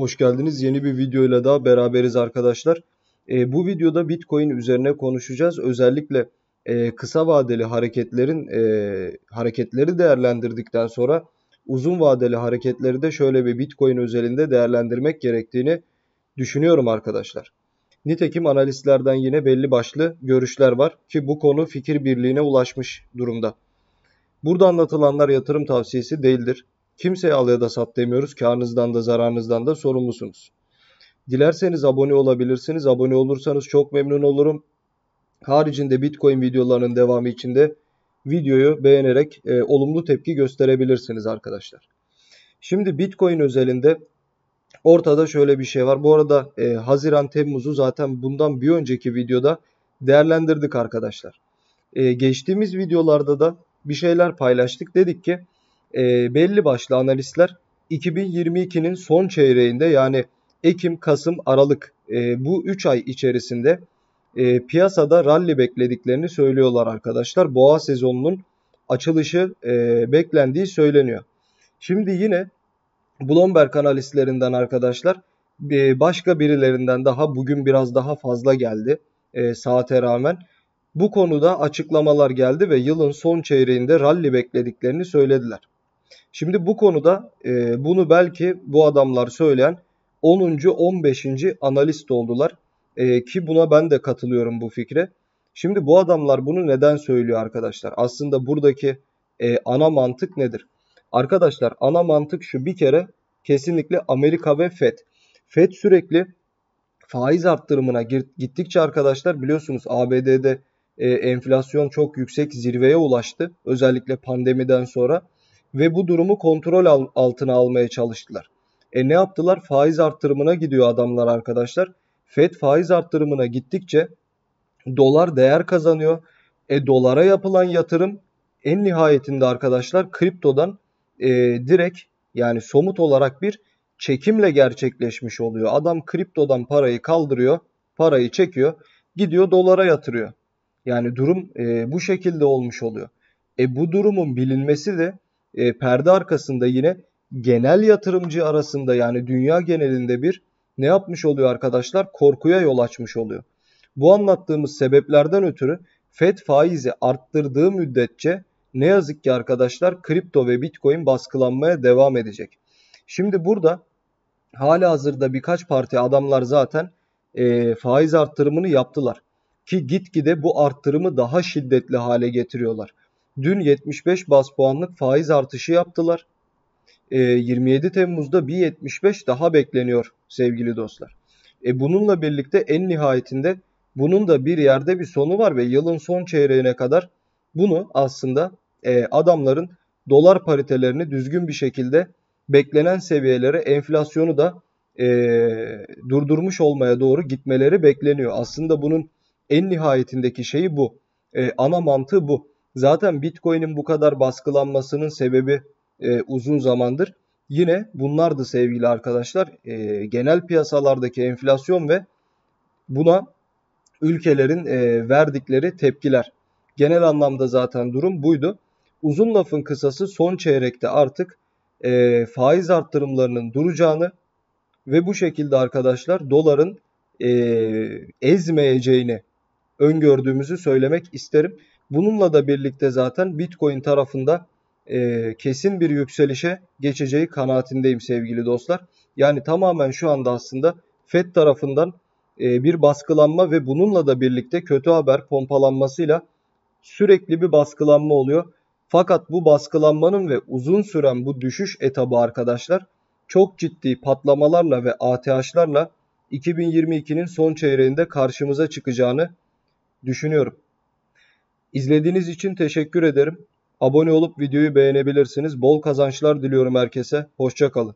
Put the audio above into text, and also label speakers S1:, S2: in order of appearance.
S1: Hoş geldiniz. Yeni bir videoyla daha beraberiz arkadaşlar. E, bu videoda Bitcoin üzerine konuşacağız. Özellikle e, kısa vadeli hareketlerin e, hareketleri değerlendirdikten sonra uzun vadeli hareketleri de şöyle bir Bitcoin özelinde değerlendirmek gerektiğini düşünüyorum arkadaşlar. Nitekim analistlerden yine belli başlı görüşler var ki bu konu fikir birliğine ulaşmış durumda. Burada anlatılanlar yatırım tavsiyesi değildir. Kimseye al ya da sat demiyoruz. karınızdan da zararınızdan da sorumlusunuz. Dilerseniz abone olabilirsiniz. Abone olursanız çok memnun olurum. Haricinde Bitcoin videolarının devamı için de videoyu beğenerek e, olumlu tepki gösterebilirsiniz arkadaşlar. Şimdi Bitcoin özelinde ortada şöyle bir şey var. Bu arada e, Haziran Temmuz'u zaten bundan bir önceki videoda değerlendirdik arkadaşlar. E, geçtiğimiz videolarda da bir şeyler paylaştık. Dedik ki e, belli başlı analistler 2022'nin son çeyreğinde yani Ekim, Kasım, Aralık e, bu 3 ay içerisinde e, piyasada rally beklediklerini söylüyorlar arkadaşlar. Boğa sezonunun açılışı e, beklendiği söyleniyor. Şimdi yine Bloomberg analistlerinden arkadaşlar e, başka birilerinden daha bugün biraz daha fazla geldi e, saate rağmen. Bu konuda açıklamalar geldi ve yılın son çeyreğinde rally beklediklerini söylediler. Şimdi bu konuda e, bunu belki bu adamlar söyleyen 10. 15. analist oldular. E, ki buna ben de katılıyorum bu fikre. Şimdi bu adamlar bunu neden söylüyor arkadaşlar? Aslında buradaki e, ana mantık nedir? Arkadaşlar ana mantık şu bir kere kesinlikle Amerika ve FED. FED sürekli faiz arttırımına gittikçe arkadaşlar biliyorsunuz ABD'de e, enflasyon çok yüksek zirveye ulaştı. Özellikle pandemiden sonra ve bu durumu kontrol altına almaya çalıştılar. E ne yaptılar? Faiz arttırımına gidiyor adamlar arkadaşlar. Fed faiz arttırımına gittikçe dolar değer kazanıyor. E dolara yapılan yatırım en nihayetinde arkadaşlar kriptodan e, direkt yani somut olarak bir çekimle gerçekleşmiş oluyor. Adam kriptodan parayı kaldırıyor, parayı çekiyor, gidiyor dolara yatırıyor. Yani durum e, bu şekilde olmuş oluyor. E bu durumun bilinmesi de e, perde arkasında yine genel yatırımcı arasında yani dünya genelinde bir ne yapmış oluyor arkadaşlar? Korkuya yol açmış oluyor. Bu anlattığımız sebeplerden ötürü FED faizi arttırdığı müddetçe ne yazık ki arkadaşlar kripto ve bitcoin baskılanmaya devam edecek. Şimdi burada hala hazırda birkaç parti adamlar zaten e, faiz arttırımını yaptılar. Ki gitgide bu arttırımı daha şiddetli hale getiriyorlar. Dün 75 bas puanlık faiz artışı yaptılar. E, ee, 27 Temmuz'da bir 75 daha bekleniyor sevgili dostlar. E, bununla birlikte en nihayetinde bunun da bir yerde bir sonu var ve yılın son çeyreğine kadar bunu aslında e, adamların dolar paritelerini düzgün bir şekilde beklenen seviyelere enflasyonu da e, durdurmuş olmaya doğru gitmeleri bekleniyor. Aslında bunun en nihayetindeki şeyi bu. E, ana mantığı bu. Zaten Bitcoin'in bu kadar baskılanmasının sebebi e, uzun zamandır. Yine bunlardı sevgili arkadaşlar. E, genel piyasalardaki enflasyon ve buna ülkelerin e, verdikleri tepkiler. Genel anlamda zaten durum buydu. Uzun lafın kısası son çeyrekte artık e, faiz arttırımlarının duracağını ve bu şekilde arkadaşlar doların e, ezmeyeceğini öngördüğümüzü söylemek isterim. Bununla da birlikte zaten Bitcoin tarafında e, kesin bir yükselişe geçeceği kanaatindeyim sevgili dostlar. Yani tamamen şu anda aslında FED tarafından e, bir baskılanma ve bununla da birlikte kötü haber pompalanmasıyla sürekli bir baskılanma oluyor. Fakat bu baskılanmanın ve uzun süren bu düşüş etabı arkadaşlar çok ciddi patlamalarla ve ATH'larla 2022'nin son çeyreğinde karşımıza çıkacağını düşünüyorum. İzlediğiniz için teşekkür ederim. Abone olup videoyu beğenebilirsiniz. Bol kazançlar diliyorum herkese. Hoşçakalın.